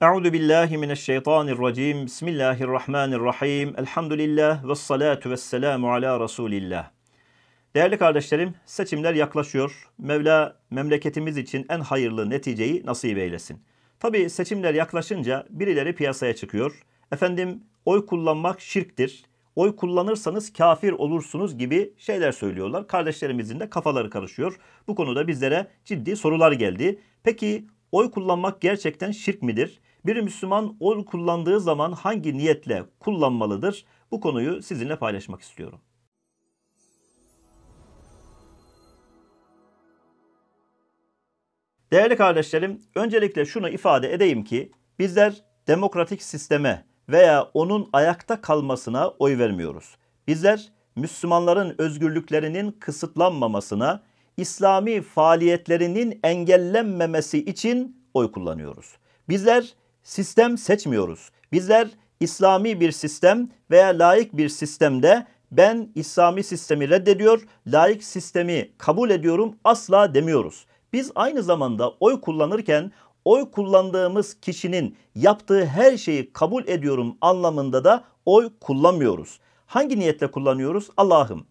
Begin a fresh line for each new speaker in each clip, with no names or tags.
Euzu billahi mineşşeytanirracim. Bismillahirrahmanirrahim. Elhamdülillah ve salatu vesselamu ala Resulillah. Değerli kardeşlerim, seçimler yaklaşıyor. Mevla memleketimiz için en hayırlı neticeyi nasip eylesin. Tabi seçimler yaklaşınca birileri piyasaya çıkıyor. Efendim oy kullanmak şirktir. Oy kullanırsanız kafir olursunuz gibi şeyler söylüyorlar. Kardeşlerimizin de kafaları karışıyor. Bu konuda bizlere ciddi sorular geldi. Peki oy kullanmak gerçekten şirk midir? Bir Müslüman oy kullandığı zaman hangi niyetle kullanmalıdır? Bu konuyu sizinle paylaşmak istiyorum. Değerli kardeşlerim, öncelikle şunu ifade edeyim ki bizler demokratik sisteme veya onun ayakta kalmasına oy vermiyoruz. Bizler Müslümanların özgürlüklerinin kısıtlanmamasına, İslami faaliyetlerinin engellenmemesi için oy kullanıyoruz. Bizler sistem seçmiyoruz. Bizler İslami bir sistem veya laik bir sistemde ben İslami sistemi reddediyor, laik sistemi kabul ediyorum asla demiyoruz. Biz aynı zamanda oy kullanırken oy kullandığımız kişinin yaptığı her şeyi kabul ediyorum anlamında da oy kullanmıyoruz. Hangi niyetle kullanıyoruz? Allah'ım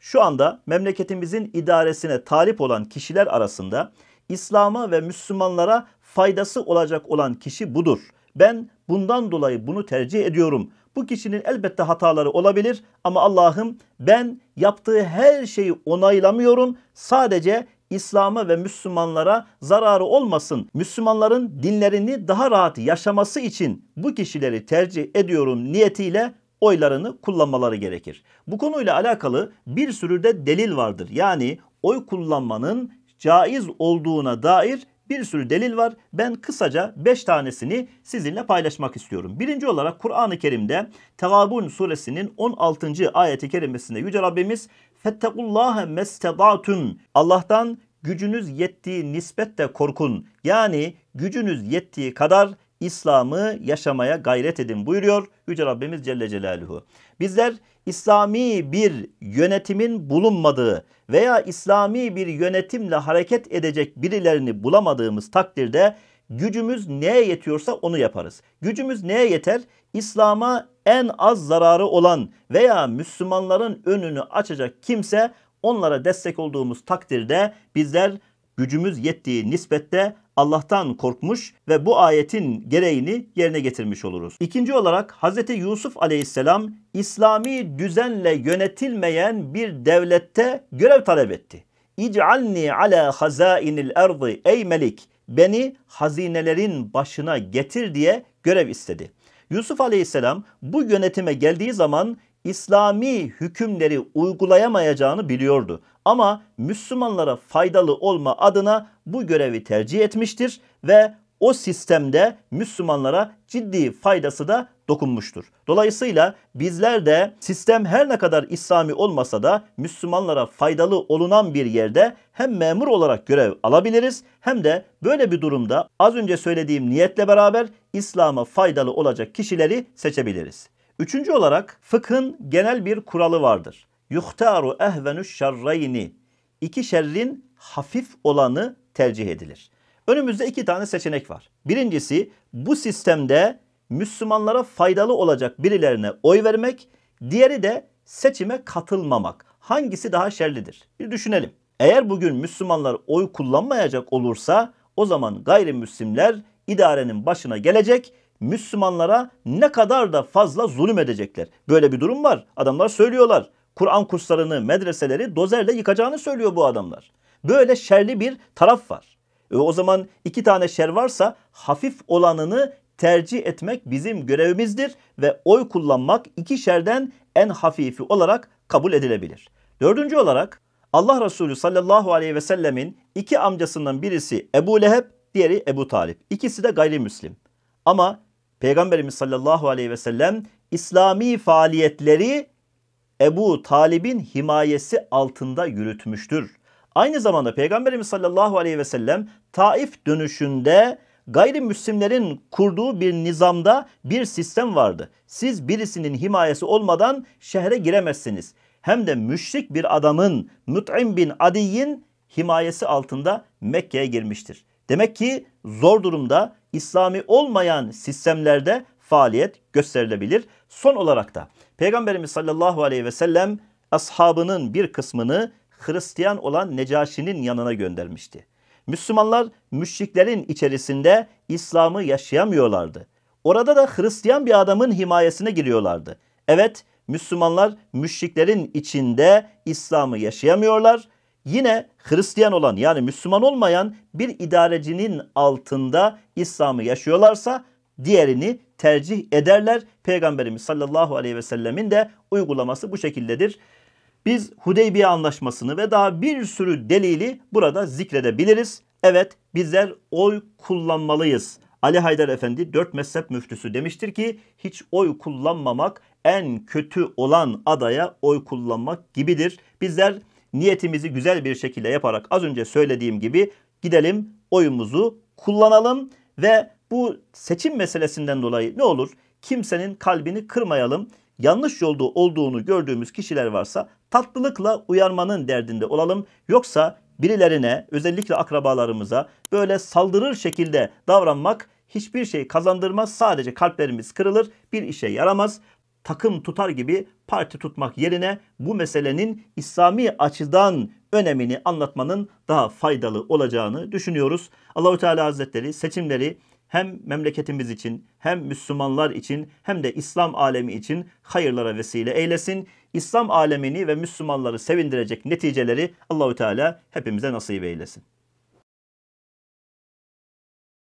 şu anda memleketimizin idaresine talip olan kişiler arasında İslam'a ve Müslümanlara faydası olacak olan kişi budur. Ben bundan dolayı bunu tercih ediyorum. Bu kişinin elbette hataları olabilir ama Allah'ım ben yaptığı her şeyi onaylamıyorum. Sadece İslam'a ve Müslümanlara zararı olmasın. Müslümanların dinlerini daha rahat yaşaması için bu kişileri tercih ediyorum niyetiyle oylarını kullanmaları gerekir. Bu konuyla alakalı bir sürü de delil vardır. Yani oy kullanmanın caiz olduğuna dair bir sürü delil var. Ben kısaca 5 tanesini sizinle paylaşmak istiyorum. Birinci olarak Kur'an-ı Kerim'de Tegabun suresinin 16. ayeti kerimesinde Yüce Rabbimiz Fettekullâhe mestedâtüm Allah'tan gücünüz yettiği nispetle korkun. Yani gücünüz yettiği kadar İslam'ı yaşamaya gayret edin buyuruyor Yüce Rabbimiz Celle Celaluhu. Bizler İslami bir yönetimin bulunmadığı veya İslami bir yönetimle hareket edecek birilerini bulamadığımız takdirde gücümüz neye yetiyorsa onu yaparız. Gücümüz neye yeter? İslam'a en az zararı olan veya Müslümanların önünü açacak kimse onlara destek olduğumuz takdirde bizler gücümüz yettiği nispette Allah'tan korkmuş ve bu ayetin gereğini yerine getirmiş oluruz. İkinci olarak Hz. Yusuf aleyhisselam İslami düzenle yönetilmeyen bir devlette görev talep etti. İc'alni ala hazainil erdi ey melik beni hazinelerin başına getir diye görev istedi. Yusuf aleyhisselam bu yönetime geldiği zaman İslami hükümleri uygulayamayacağını biliyordu. Ama Müslümanlara faydalı olma adına bu görevi tercih etmiştir ve o sistemde Müslümanlara ciddi faydası da dokunmuştur. Dolayısıyla bizler de sistem her ne kadar İslami olmasa da Müslümanlara faydalı olunan bir yerde hem memur olarak görev alabiliriz hem de böyle bir durumda az önce söylediğim niyetle beraber İslam'a faydalı olacak kişileri seçebiliriz. Üçüncü olarak fıkhın genel bir kuralı vardır. Yuhtaru ehvenü şerreyni. İki şerrin hafif olanı tercih edilir. Önümüzde iki tane seçenek var. Birincisi bu sistemde Müslümanlara faydalı olacak birilerine oy vermek, diğeri de seçime katılmamak. Hangisi daha şerlidir? Bir düşünelim. Eğer bugün Müslümanlar oy kullanmayacak olursa o zaman gayrimüslimler idarenin başına gelecek Müslümanlara ne kadar da fazla zulüm edecekler. Böyle bir durum var. Adamlar söylüyorlar. Kur'an kurslarını, medreseleri dozerle yıkacağını söylüyor bu adamlar. Böyle şerli bir taraf var. E o zaman iki tane şer varsa hafif olanını tercih etmek bizim görevimizdir ve oy kullanmak iki şerden en hafifi olarak kabul edilebilir. Dördüncü olarak Allah Resulü sallallahu aleyhi ve sellemin iki amcasından birisi Ebu Leheb, diğeri Ebu Talip. İkisi de gayrimüslim. Ama Peygamberimiz sallallahu aleyhi ve sellem İslami faaliyetleri Ebu Talib'in himayesi altında yürütmüştür. Aynı zamanda Peygamberimiz sallallahu aleyhi ve sellem Taif dönüşünde gayrimüslimlerin kurduğu bir nizamda bir sistem vardı. Siz birisinin himayesi olmadan şehre giremezsiniz. Hem de müşrik bir adamın Mut'im bin Adiy'in himayesi altında Mekke'ye girmiştir. Demek ki zor durumda İslami olmayan sistemlerde faaliyet gösterilebilir. Son olarak da Peygamberimiz sallallahu aleyhi ve sellem ashabının bir kısmını Hristiyan olan Necaşi'nin yanına göndermişti. Müslümanlar müşriklerin içerisinde İslam'ı yaşayamıyorlardı. Orada da Hristiyan bir adamın himayesine giriyorlardı. Evet, Müslümanlar müşriklerin içinde İslam'ı yaşayamıyorlar yine Hristiyan olan yani Müslüman olmayan bir idarecinin altında İslam'ı yaşıyorlarsa diğerini tercih ederler. Peygamberimiz sallallahu aleyhi ve sellemin de uygulaması bu şekildedir. Biz Hudeybiye anlaşmasını ve daha bir sürü delili burada zikredebiliriz. Evet bizler oy kullanmalıyız. Ali Haydar Efendi dört mezhep müftüsü demiştir ki hiç oy kullanmamak en kötü olan adaya oy kullanmak gibidir. Bizler niyetimizi güzel bir şekilde yaparak az önce söylediğim gibi gidelim oyumuzu kullanalım ve bu seçim meselesinden dolayı ne olur? Kimsenin kalbini kırmayalım. Yanlış yolda olduğunu gördüğümüz kişiler varsa tatlılıkla uyarmanın derdinde olalım. Yoksa birilerine özellikle akrabalarımıza böyle saldırır şekilde davranmak hiçbir şey kazandırmaz. Sadece kalplerimiz kırılır, bir işe yaramaz takım tutar gibi parti tutmak yerine bu meselenin İslami açıdan önemini anlatmanın daha faydalı olacağını düşünüyoruz. Allahü Teala Hazretleri seçimleri hem memleketimiz için hem Müslümanlar için hem de İslam alemi için hayırlara vesile eylesin. İslam alemini ve Müslümanları sevindirecek neticeleri Allahü Teala hepimize nasip eylesin.